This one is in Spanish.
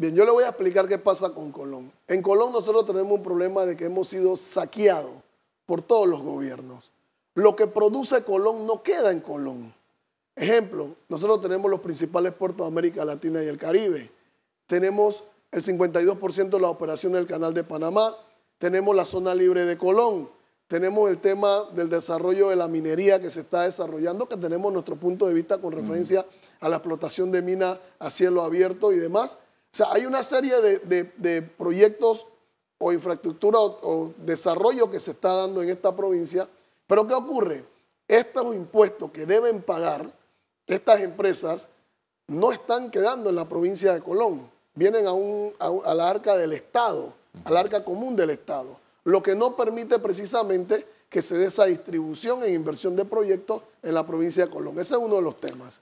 Bien, yo le voy a explicar qué pasa con Colón. En Colón nosotros tenemos un problema de que hemos sido saqueados por todos los gobiernos. Lo que produce Colón no queda en Colón. Ejemplo, nosotros tenemos los principales puertos de América Latina y el Caribe. Tenemos el 52% de la operación del Canal de Panamá. Tenemos la zona libre de Colón. Tenemos el tema del desarrollo de la minería que se está desarrollando, que tenemos nuestro punto de vista con referencia a la explotación de mina a cielo abierto y demás. O sea, hay una serie de, proyectos o infraestructura o, desarrollo que se está dando en esta provincia. Pero ¿qué ocurre? Estos impuestos que deben pagar estas empresas no están quedando en la provincia de Colón. Vienen a, la arca del Estado, al arca común del Estado. Lo que no permite precisamente que se dé esa distribución en inversión de proyectos en la provincia de Colón. Ese es uno de los temas.